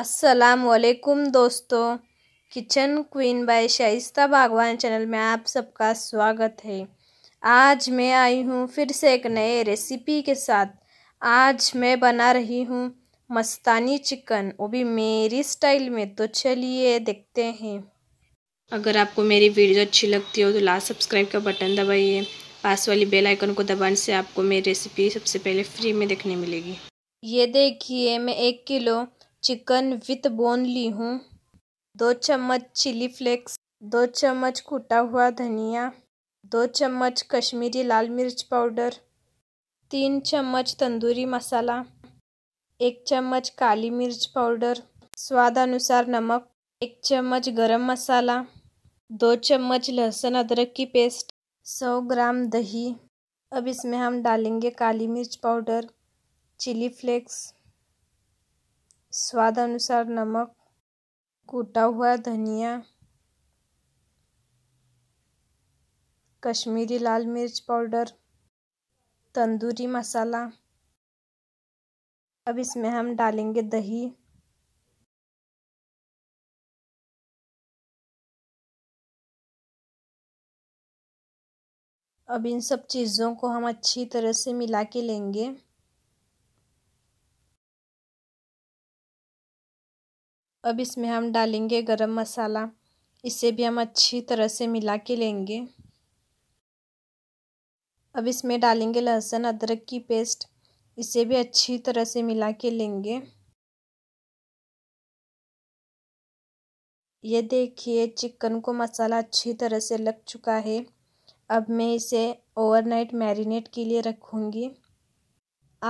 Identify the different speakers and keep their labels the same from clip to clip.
Speaker 1: अस्सलाम वालेकुम दोस्तों किचन क्वीन बाय शाइस्ता बागवान चैनल में आप सबका स्वागत है आज मैं आई हूँ फिर से एक नए रेसिपी के साथ आज मैं बना रही हूँ मस्तानी चिकन वो भी मेरी स्टाइल में तो चलिए देखते हैं अगर आपको मेरी वीडियो अच्छी लगती हो तो लास्ट सब्सक्राइब का बटन दबाइए पास वाली बेल आइकन को दबाने से आपको मेरी रेसिपी सबसे पहले फ्री में देखने मिलेगी ये देखिए मैं एक किलो चिकन विथ बोन ली हूँ दो चम्मच चिली फ्लेक्स दो चम्मच कूटा हुआ धनिया दो चम्मच कश्मीरी लाल मिर्च पाउडर तीन चम्मच तंदूरी मसाला एक चम्मच काली मिर्च पाउडर स्वाद अनुसार नमक एक चम्मच गरम मसाला दो चम्मच लहसुन अदरक की पेस्ट सौ ग्राम दही अब इसमें हम डालेंगे काली मिर्च पाउडर चिली फ्लेक्स स्वाद अनुसार नमक कूटा हुआ धनिया कश्मीरी लाल मिर्च पाउडर तंदूरी मसाला अब इसमें हम डालेंगे दही अब इन सब चीज़ों को हम अच्छी तरह से मिला के लेंगे अब इसमें हम डालेंगे गरम मसाला इसे भी हम अच्छी तरह से मिला के लेंगे अब इसमें डालेंगे लहसुन अदरक की पेस्ट इसे भी अच्छी तरह से मिला के लेंगे ये देखिए चिकन को मसाला अच्छी तरह से लग चुका है अब मैं इसे ओवरनाइट मैरिनेट के लिए रखूँगी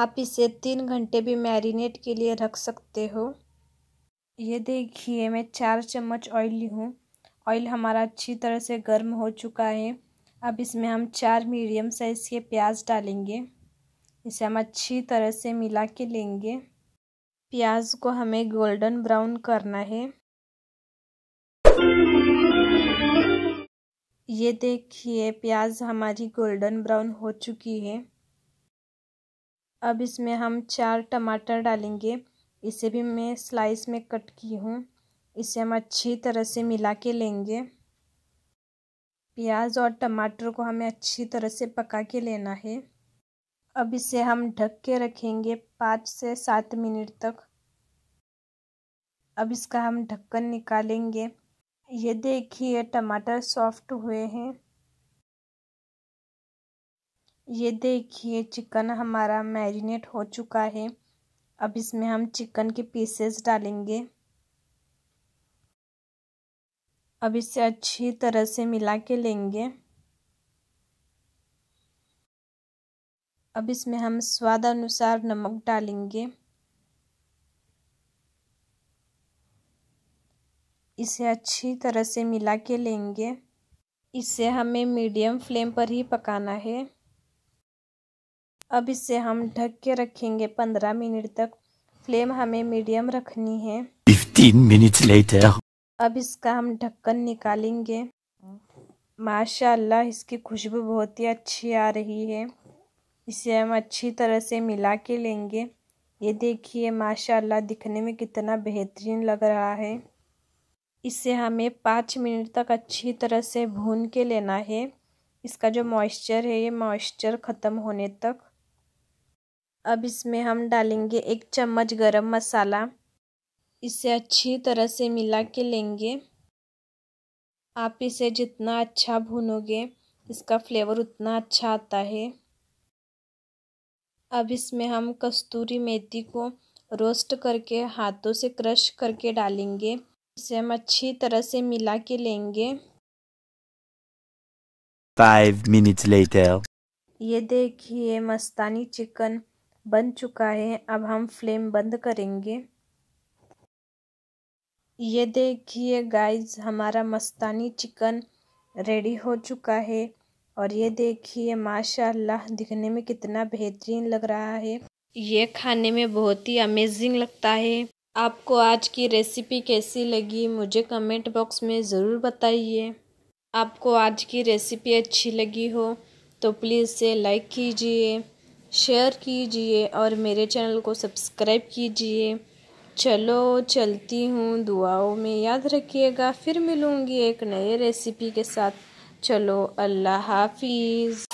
Speaker 1: आप इसे तीन घंटे भी मैरिनेट के लिए रख सकते हो ये देखिए मैं चार चम्मच ऑयल ली हूँ ऑयल हमारा अच्छी तरह से गर्म हो चुका है अब इसमें हम चार मीडियम साइज़ के प्याज डालेंगे इसे हम अच्छी तरह से मिला के लेंगे प्याज को हमें गोल्डन ब्राउन करना है ये देखिए प्याज हमारी गोल्डन ब्राउन हो चुकी है अब इसमें हम चार टमाटर डालेंगे इसे भी मैं स्लाइस में कट की हूँ इसे हम अच्छी तरह से मिला के लेंगे प्याज और टमाटर को हमें अच्छी तरह से पका के लेना है अब इसे हम ढक के रखेंगे पाँच से सात मिनट तक अब इसका हम ढक्कन निकालेंगे ये देखिए टमाटर सॉफ्ट हुए हैं ये देखिए चिकन हमारा मैरिनेट हो चुका है अब इसमें हम चिकन के पीसेस डालेंगे अब इसे अच्छी तरह से मिला के लेंगे अब इसमें हम स्वाद अनुसार नमक डालेंगे इसे अच्छी तरह से मिला के लेंगे इसे हमें मीडियम फ्लेम पर ही पकाना है अब इसे हम ढक के रखेंगे पंद्रह मिनट तक फ्लेम हमें मीडियम रखनी है अब इसका हम ढक्कन निकालेंगे माशाल्लाह इसकी खुशबू बहुत ही अच्छी आ रही है इसे हम अच्छी तरह से मिला के लेंगे ये देखिए माशाल्लाह दिखने में कितना बेहतरीन लग रहा है इसे हमें पाँच मिनट तक अच्छी तरह से भून के लेना है इसका जो मॉइस्चर है ये मॉइस्चर ख़त्म होने तक अब इसमें हम डालेंगे एक चम्मच गरम मसाला इसे अच्छी तरह से मिला के लेंगे आप इसे जितना अच्छा भूनोगे इसका फ्लेवर उतना अच्छा आता है अब इसमें हम कस्तूरी मेथी को रोस्ट करके हाथों से क्रश करके डालेंगे इसे हम अच्छी तरह से मिला के लेंगे फाइव मिनट्स लेटर ये देखिए मस्तानी चिकन बन चुका है अब हम फ्लेम बंद करेंगे ये देखिए गाइस हमारा मस्तानी चिकन रेडी हो चुका है और ये देखिए माशाल्लाह दिखने में कितना बेहतरीन लग रहा है ये खाने में बहुत ही अमेजिंग लगता है आपको आज की रेसिपी कैसी लगी मुझे कमेंट बॉक्स में ज़रूर बताइए आपको आज की रेसिपी अच्छी लगी हो तो प्लीज़ से लाइक कीजिए शेयर कीजिए और मेरे चैनल को सब्सक्राइब कीजिए चलो चलती हूँ दुआओं में याद रखिएगा फिर मिलूँगी एक नए रेसिपी के साथ चलो अल्लाह हाफिज़